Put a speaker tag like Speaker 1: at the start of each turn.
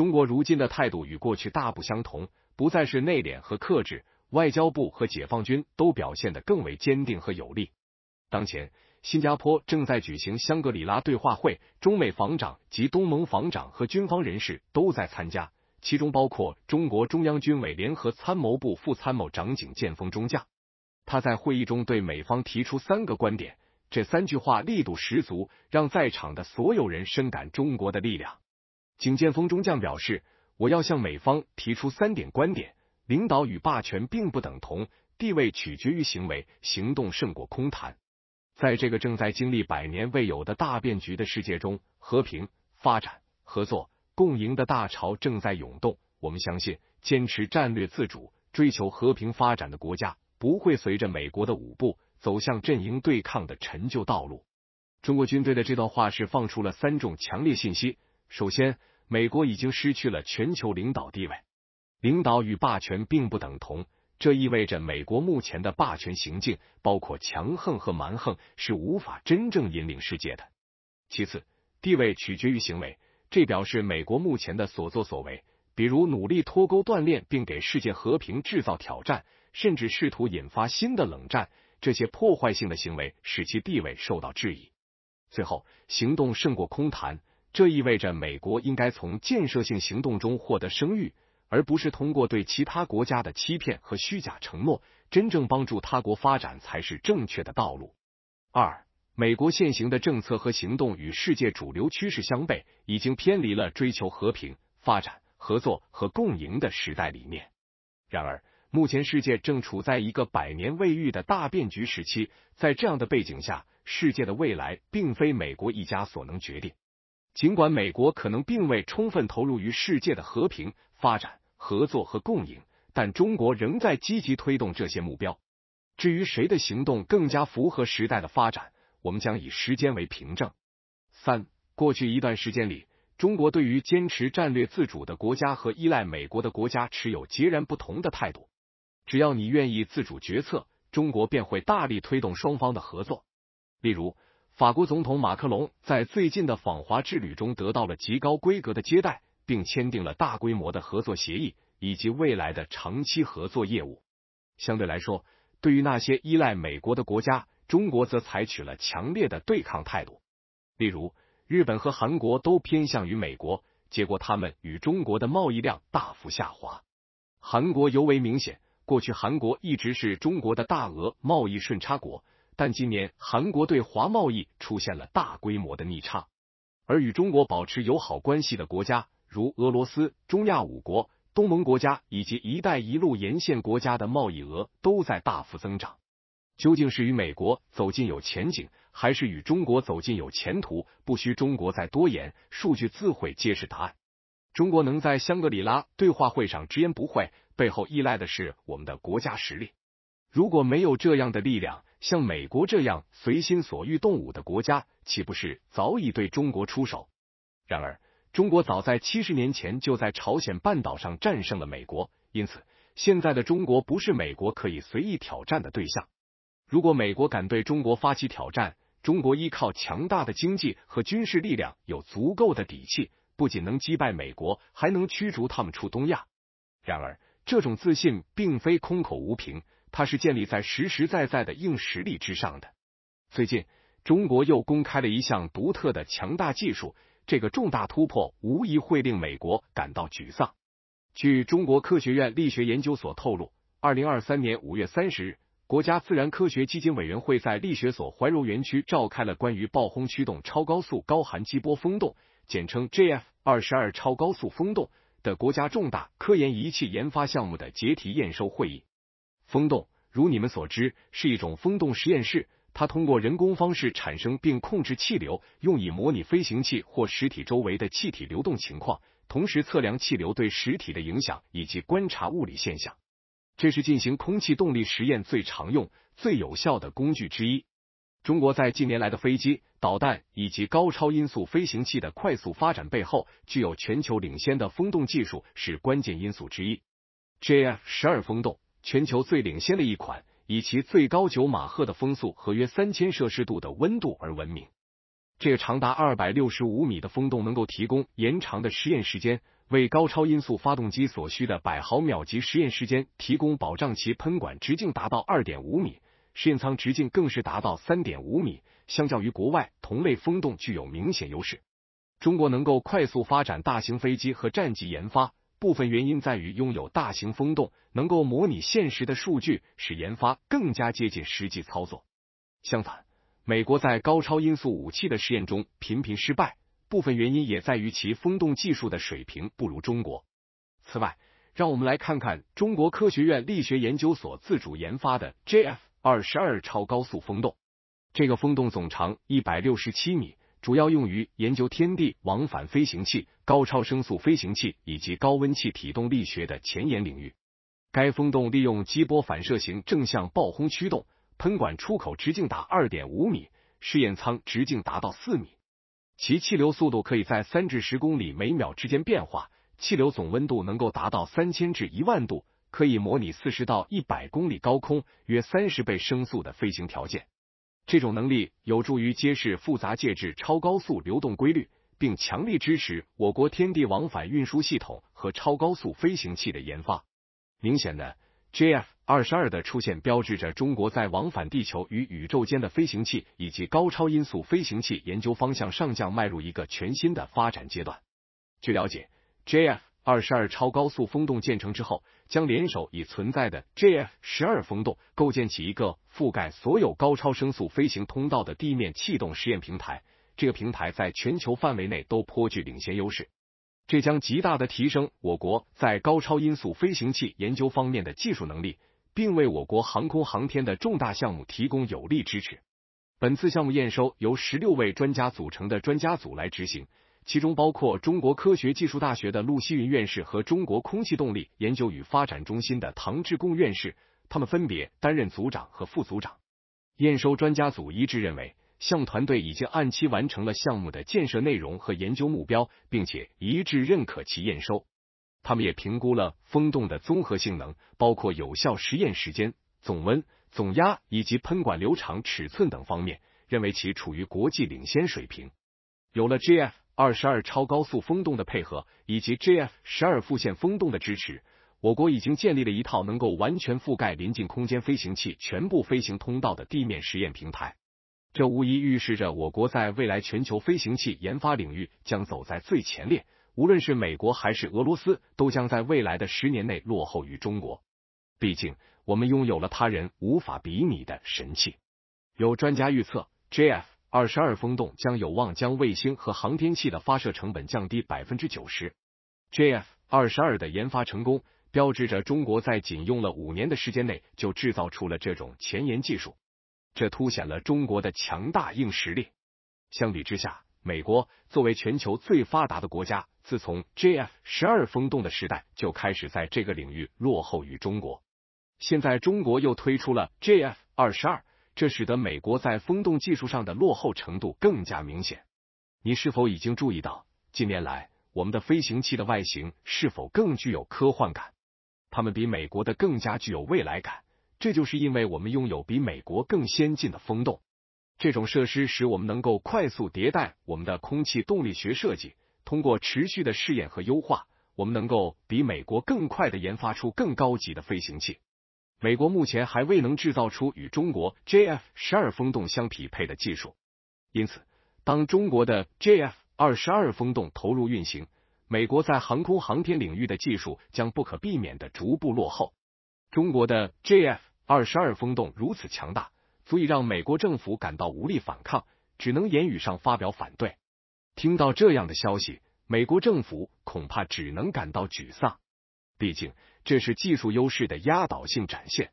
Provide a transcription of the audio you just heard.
Speaker 1: 中国如今的态度与过去大不相同，不再是内敛和克制，外交部和解放军都表现得更为坚定和有力。当前，新加坡正在举行香格里拉对话会，中美防长及东盟防长和军方人士都在参加，其中包括中国中央军委联合参谋部副参谋长景建峰中将。他在会议中对美方提出三个观点，这三句话力度十足，让在场的所有人深感中国的力量。景建峰中将表示：“我要向美方提出三点观点：领导与霸权并不等同，地位取决于行为，行动胜过空谈。在这个正在经历百年未有的大变局的世界中，和平、发展、合作、共赢的大潮正在涌动。我们相信，坚持战略自主、追求和平发展的国家，不会随着美国的舞步走向阵营对抗的陈旧道路。”中国军队的这段话是放出了三种强烈信息：首先，美国已经失去了全球领导地位。领导与霸权并不等同，这意味着美国目前的霸权行径，包括强横和蛮横，是无法真正引领世界的。其次，地位取决于行为，这表示美国目前的所作所为，比如努力脱钩、锻炼，并给世界和平制造挑战，甚至试图引发新的冷战，这些破坏性的行为使其地位受到质疑。最后，行动胜过空谈。这意味着美国应该从建设性行动中获得声誉，而不是通过对其他国家的欺骗和虚假承诺，真正帮助他国发展才是正确的道路。二，美国现行的政策和行动与世界主流趋势相悖，已经偏离了追求和平、发展、合作和共赢的时代理念。然而，目前世界正处在一个百年未遇的大变局时期，在这样的背景下，世界的未来并非美国一家所能决定。尽管美国可能并未充分投入于世界的和平、发展、合作和共赢，但中国仍在积极推动这些目标。至于谁的行动更加符合时代的发展，我们将以时间为凭证。三，过去一段时间里，中国对于坚持战略自主的国家和依赖美国的国家持有截然不同的态度。只要你愿意自主决策，中国便会大力推动双方的合作。例如。法国总统马克龙在最近的访华之旅中得到了极高规格的接待，并签订了大规模的合作协议以及未来的长期合作业务。相对来说，对于那些依赖美国的国家，中国则采取了强烈的对抗态度。例如，日本和韩国都偏向于美国，结果他们与中国的贸易量大幅下滑。韩国尤为明显，过去韩国一直是中国的大额贸易顺差国。但今年韩国对华贸易出现了大规模的逆差，而与中国保持友好关系的国家，如俄罗斯、中亚五国、东盟国家以及“一带一路”沿线国家的贸易额都在大幅增长。究竟是与美国走近有前景，还是与中国走近有前途？不需中国再多言，数据自会揭示答案。中国能在香格里拉对话会上直言不讳，背后依赖的是我们的国家实力。如果没有这样的力量，像美国这样随心所欲动武的国家，岂不是早已对中国出手？然而，中国早在七十年前就在朝鲜半岛上战胜了美国，因此现在的中国不是美国可以随意挑战的对象。如果美国敢对中国发起挑战，中国依靠强大的经济和军事力量有足够的底气，不仅能击败美国，还能驱逐他们出东亚。然而，这种自信并非空口无凭。它是建立在实实在在的硬实力之上的。最近，中国又公开了一项独特的强大技术，这个重大突破无疑会令美国感到沮丧。据中国科学院力学研究所透露，二零二三年五月三十日，国家自然科学基金委员会在力学所怀柔园区召开了关于爆轰驱动超高速高寒激波风洞（简称 JF 二十二超高速风洞）的国家重大科研仪器研发项目的结题验收会议。风洞，如你们所知，是一种风洞实验室。它通过人工方式产生并控制气流，用以模拟飞行器或实体周围的气体流动情况，同时测量气流对实体的影响以及观察物理现象。这是进行空气动力实验最常用、最有效的工具之一。中国在近年来的飞机、导弹以及高超音速飞行器的快速发展背后，具有全球领先的风洞技术是关键因素之一。JF 十二风洞。全球最领先的一款，以其最高九马赫的风速和约三千摄氏度的温度而闻名。这个长达二百六十五米的风洞能够提供延长的实验时间，为高超音速发动机所需的百毫秒级实验时间提供保障。其喷管直径达到二点五米，试验舱直径更是达到三点五米，相较于国外同类风洞具有明显优势。中国能够快速发展大型飞机和战机研发。部分原因在于拥有大型风洞，能够模拟现实的数据，使研发更加接近实际操作。相反，美国在高超音速武器的试验中频频失败，部分原因也在于其风洞技术的水平不如中国。此外，让我们来看看中国科学院力学研究所自主研发的 JF 二十二超高速风洞。这个风洞总长一百六十七米。主要用于研究天地往返飞行器、高超声速飞行器以及高温气体动力学的前沿领域。该风洞利用激波反射型正向爆轰驱动，喷管出口直径达二点五米，试验舱直径达到四米，其气流速度可以在三至十公里每秒之间变化，气流总温度能够达到三千至一万度，可以模拟四十到一百公里高空约三十倍声速的飞行条件。这种能力有助于揭示复杂介质超高速流动规律，并强力支持我国天地往返运输系统和超高速飞行器的研发。明显的，JF 二十二的出现标志着中国在往返地球与宇宙间的飞行器以及高超音速飞行器研究方向上将迈入一个全新的发展阶段。据了解，JF。二十二超高速风洞建成之后，将联手已存在的 JF 十二风洞，构建起一个覆盖所有高超声速飞行通道的地面气动实验平台。这个平台在全球范围内都颇具领先优势，这将极大的提升我国在高超音速飞行器研究方面的技术能力，并为我国航空航天的重大项目提供有力支持。本次项目验收由十六位专家组成的专家组来执行。其中包括中国科学技术大学的陆希云院士和中国空气动力研究与发展中心的唐志贡院士，他们分别担任组长和副组长。验收专家组一致认为，项目团队已经按期完成了项目的建设内容和研究目标，并且一致认可其验收。他们也评估了风洞的综合性能，包括有效实验时间、总温、总压以及喷管流长、尺寸等方面，认为其处于国际领先水平。有了 GF。二十二超高速风洞的配合，以及 JF 十二复线风洞的支持，我国已经建立了一套能够完全覆盖临近空间飞行器全部飞行通道的地面实验平台。这无疑预示着我国在未来全球飞行器研发领域将走在最前列。无论是美国还是俄罗斯，都将在未来的十年内落后于中国。毕竟，我们拥有了他人无法比拟的神器。有专家预测，JF。二十二风洞将有望将卫星和航天器的发射成本降低百分之九十。JF 二十二的研发成功，标志着中国在仅用了五年的时间内就制造出了这种前沿技术，这凸显了中国的强大硬实力。相比之下，美国作为全球最发达的国家，自从 JF 十二风洞的时代就开始在这个领域落后于中国。现在，中国又推出了 JF 二十二。这使得美国在风洞技术上的落后程度更加明显。你是否已经注意到，近年来我们的飞行器的外形是否更具有科幻感？它们比美国的更加具有未来感。这就是因为我们拥有比美国更先进的风洞，这种设施使我们能够快速迭代我们的空气动力学设计。通过持续的试验和优化，我们能够比美国更快的研发出更高级的飞行器。美国目前还未能制造出与中国 JF 十二风洞相匹配的技术，因此，当中国的 JF 二十二风洞投入运行，美国在航空航天领域的技术将不可避免的逐步落后。中国的 JF 二十二风洞如此强大，足以让美国政府感到无力反抗，只能言语上发表反对。听到这样的消息，美国政府恐怕只能感到沮丧，毕竟。这是技术优势的压倒性展现。